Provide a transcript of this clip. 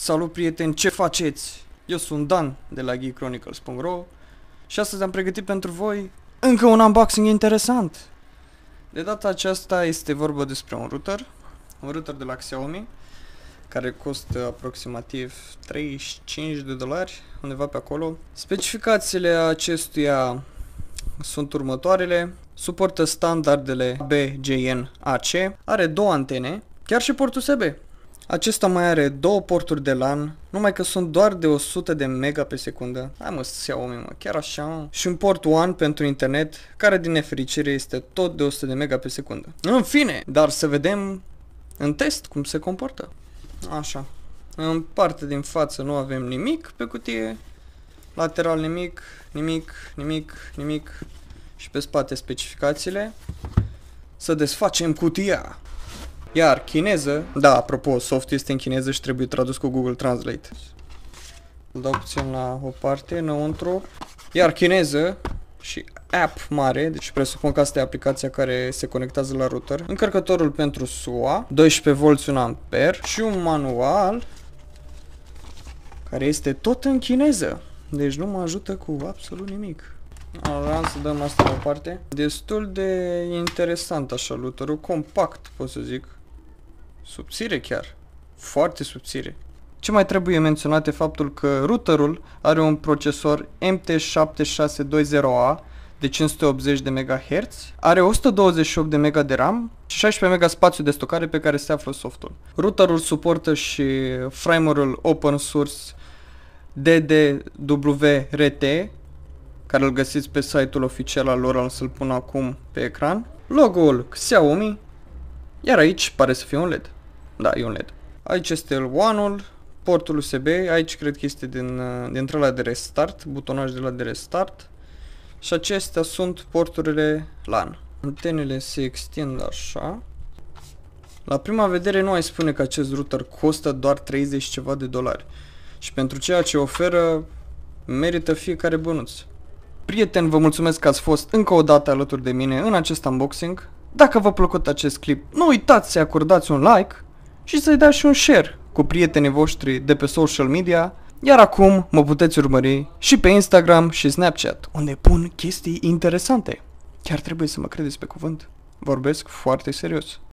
Salut prieteni, ce faceți? Eu sunt Dan de la geekchronicles.ro și astăzi am pregătit pentru voi încă un unboxing interesant. De data aceasta este vorba despre un router, un router de la Xiaomi care costă aproximativ 35 de dolari, undeva pe acolo. Specificațiile acestuia sunt următoarele. Suportă standardele BGN AC, are două antene, chiar și port USB acesta mai are două porturi de LAN, numai că sunt doar de 100 de mega pe secundă. Hai mă, iau mă, chiar așa mă. Și un port One pentru internet, care din nefericire este tot de 100 de mega pe secundă. În fine, dar să vedem în test cum se comportă. Așa. În parte din față nu avem nimic pe cutie, lateral nimic, nimic, nimic, nimic și pe spate specificațiile. Să desfacem cutia. Iar chineză, da, apropo, soft este în chineză și trebuie tradus cu Google Translate. Îl dau puțin la o parte, înăuntru. Iar chineză și app mare, deci presupun că asta e aplicația care se conectează la router. Încărcătorul pentru SUA, 12V 1A și un manual care este tot în chineză. Deci nu mă ajută cu absolut nimic. Vreau să dăm asta la parte. Destul de interesant așa looter compact pot să zic. Subțire chiar. Foarte subțire. Ce mai trebuie menționat e faptul că routerul are un procesor MT7620A de 580 de MHz, are 128 de MB de RAM și 16 MB spațiu de stocare pe care se află softul. Routerul suportă și framerul open source DDWRT, care îl găsiți pe site-ul oficial al lor, am să-l pun acum pe ecran. Logo-ul Xiaomi, iar aici pare să fie un LED. Da, e un LED. Aici este l ul portul USB, aici cred că este din, uh, dintre la de restart, butonaj de la de restart. Și acestea sunt porturile LAN. Antenele se extind așa. La prima vedere nu ai spune că acest router costă doar 30 ceva de dolari. Și pentru ceea ce oferă, merită fiecare bănuț. Prieteni, vă mulțumesc că ați fost încă o dată alături de mine în acest unboxing. Dacă v-a plăcut acest clip, nu uitați să acordați un like și să-i dați și un share cu prietenii voștri de pe social media, iar acum mă puteți urmări și pe Instagram și Snapchat, unde pun chestii interesante. Chiar trebuie să mă credeți pe cuvânt. Vorbesc foarte serios.